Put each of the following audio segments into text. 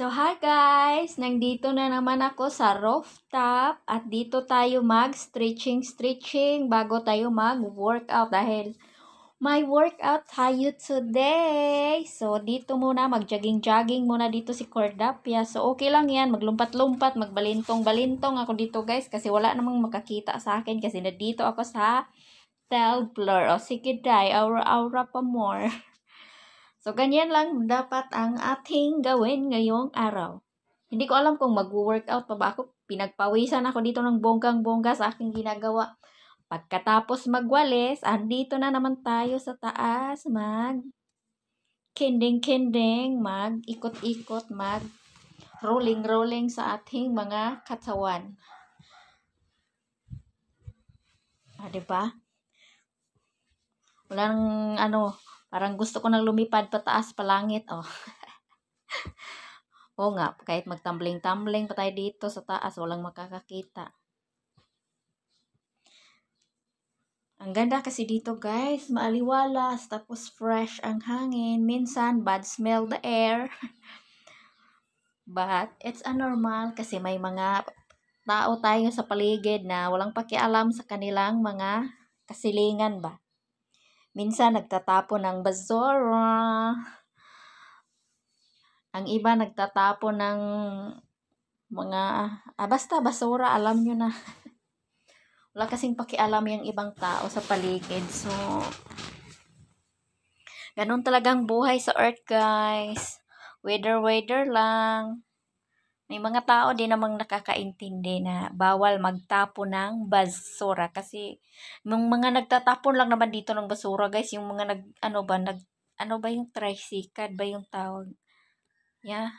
So, hi guys! Nandito na naman ako sa rooftop at dito tayo mag-stretching-stretching bago tayo mag-workout dahil may workout tayo today! So, dito muna mag-jogging-jogging muna dito si Cordapia. So, okay lang yan. Maglumpat-lumpat, magbalintong-balintong ako dito guys kasi wala namang makakita sa akin kasi nandito ako sa tell blur. O, sige day, aura-aura pa more. So, ganyan lang dapat ang ating gawin ngayong araw. Hindi ko alam kung mag-workout pa ba ako. Pinagpawisan ako dito ng bonggang-bongga sa aking ginagawa. Pagkatapos magwalis, andito na naman tayo sa taas mag kending kending mag rolling-rolling sa ating mga katawan. Ah, 'di ba? Walang ano, Parang gusto ko nang lumipad pataas pa langit. Oh. Oo nga, kahit magtumbling-tumbling pa tayo dito sa taas, walang makakakita. Ang ganda kasi dito guys, maaliwalas, tapos fresh ang hangin. Minsan, bad smell the air. But, it's a normal kasi may mga tao tayo sa paligid na walang pakialam sa kanilang mga kasilingan ba. Minsan, nagtatapon ng basura. Ang iba, nagtatapon ng mga, ah, basta basura, alam nyo na. Wala kasing pakialam yung ibang tao sa paligid. So, ganun talagang buhay sa earth, guys. Weather-weather lang. May mga tao din namang nakakaintindi na bawal magtapon ng basura kasi yung mga nagtatapon lang naman dito ng basura guys, yung mga nag ano ba nag ano ba yung tricycad ba yung tawag. Yeah.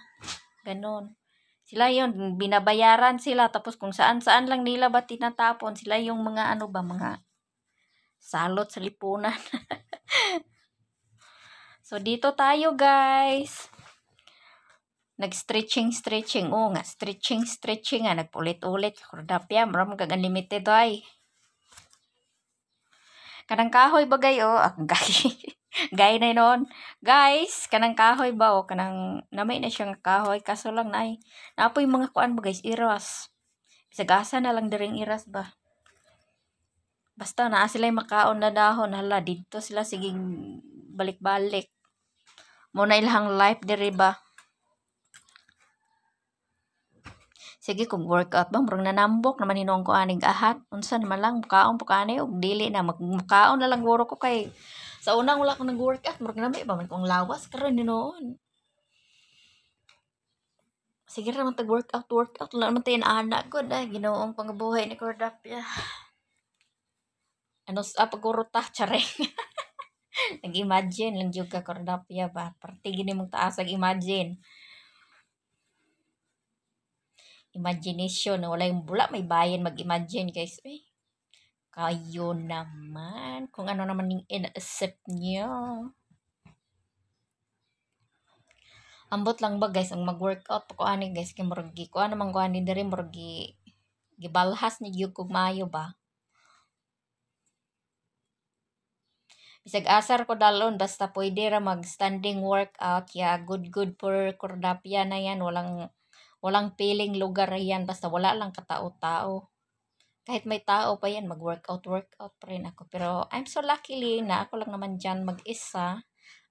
Ganon. Sila yon binabayaran sila tapos kung saan-saan lang nila ba tinatapon sila yung mga ano ba mga salot sa lipunan. so dito tayo guys. Nag-stretching, stretching. Oo nga, stretching, stretching nga. Nagpulit-ulit. Kordapya, maram kag unlimited ay. Kanang kahoy ba gayo? Ah, gay. gay na noon. Guys, kanang kahoy ba o? Kanang namay na siyang kahoy. Kaso lang na ay. Napoy mga kuan ba guys? Iras. Sagasa na lang diring iras ba? Basta na sila makaon na dahon. Hala, dito sila sigig balik-balik. Muna ilang life diri ba? Sige kung workout ba, murang nanambok naman hinong ko aning ahat. Unsa naman lang, mukaon po kaani, ug dili na, magmukaon na lang wuro ko kay. Sa unang wala ko nag-workout, murang na may ba man kong lawas, karon ni noon. Sige ra man tag workout, workout, lang naman tayo anak ko, dahil ginuong pangabuhay ni Cordapia. Ano sa pagkuruta, charing. Nag-imagine lang yung ka Cordapia ba, partigin gini mong taas, nag-imagine imagination. Wala yung bula, may bayan mag-imagine, guys. Eh, kayo naman. Kung ano naman yung in-accept niyo. Ambot lang ba, guys, ang mag-workout pa ko ani, guys. kay morgi ko, ano man ko ani diri, morgi. Gibalhas ni Diyo kung mayo ba. Bisag asar ko dalon, basta pwede ra mag-standing workout. Ya, yeah, good, good for kordapya na yan. Walang Walang piling lugar yan, basta wala lang katao-tao. Kahit may tao pa yan, mag-workout, workout pa rin ako. Pero I'm so luckily na ako lang naman dyan mag-isa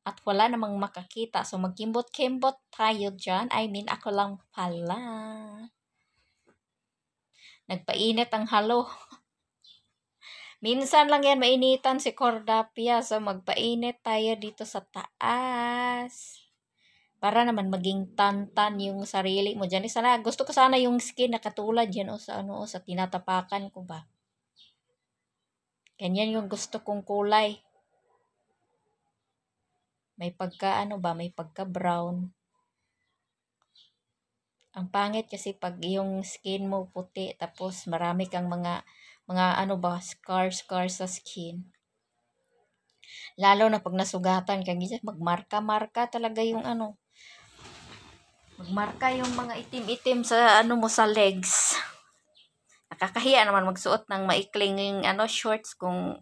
at wala namang makakita. So magkimbot-kimbot tayo dyan. I mean, ako lang pala. Nagpainit ang halo. Minsan lang yan mainitan si Cordapia. So magpainit tayo dito sa taas para naman maging tantan yung sarili mo dyan. E sana, gusto ko sana yung skin na katulad yan o sa ano, o sa tinatapakan ko ba. Ganyan yung gusto kong kulay. May pagka ano ba, may pagka brown. Ang pangit kasi pag yung skin mo puti tapos marami kang mga mga ano ba, scar scar sa skin. Lalo na pag nasugatan kang magmarka-marka talaga yung ano, Magmarka yung mga itim-itim sa ano mo sa legs. Nakakahiya naman magsuot ng maikling ano shorts kung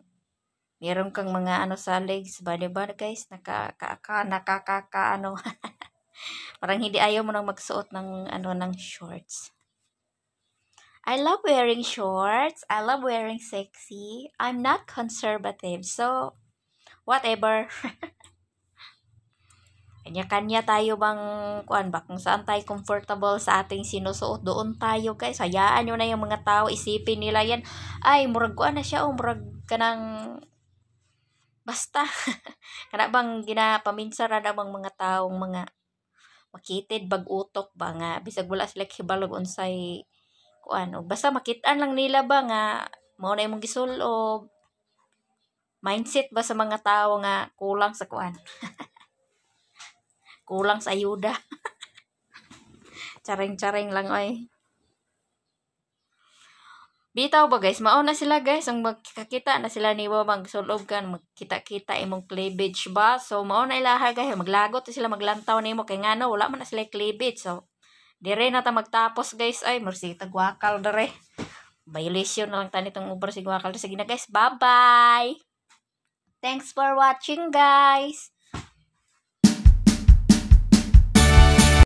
meron kang mga ano sa legs ba, diba guys? nakaka nakakaka, ano. Parang hindi ayaw mo nang magsuot ng ano ng shorts. I love wearing shorts. I love wearing sexy. I'm not conservative. So, whatever. Kanya-kanya tayo bang, kuan ba, kung saan tayo comfortable sa ating sinusuot, doon tayo guys. Hayaan nyo na yung mga tao, isipin nila yan. Ay, murag kuan na siya o oh, murag ka ng... Basta. kana bang ginapaminsara na bang mga taong mga makitid bagutok ba nga bisag wala sila kibalog unsay kuan og basta makitaan lang nila ba nga mao na imong gisulob mindset ba sa mga tao nga kulang sa kuan Kulang sa ayuda. Charing-charing lang, oy. Bitaw ba guys, mao na sila guys, ang magkakita na sila ni ba magsulob kan, magkita-kita imong cleavage ba. So mao na ilaha guys, maglagot sila maglantaw nimo kay ngano wala man na sila cleavage. So dire na ta magtapos guys, ay mersi tagwakal dire. Violation na lang ta nitong ubra si gwakal dire. Sige na guys, bye-bye. Thanks for watching guys.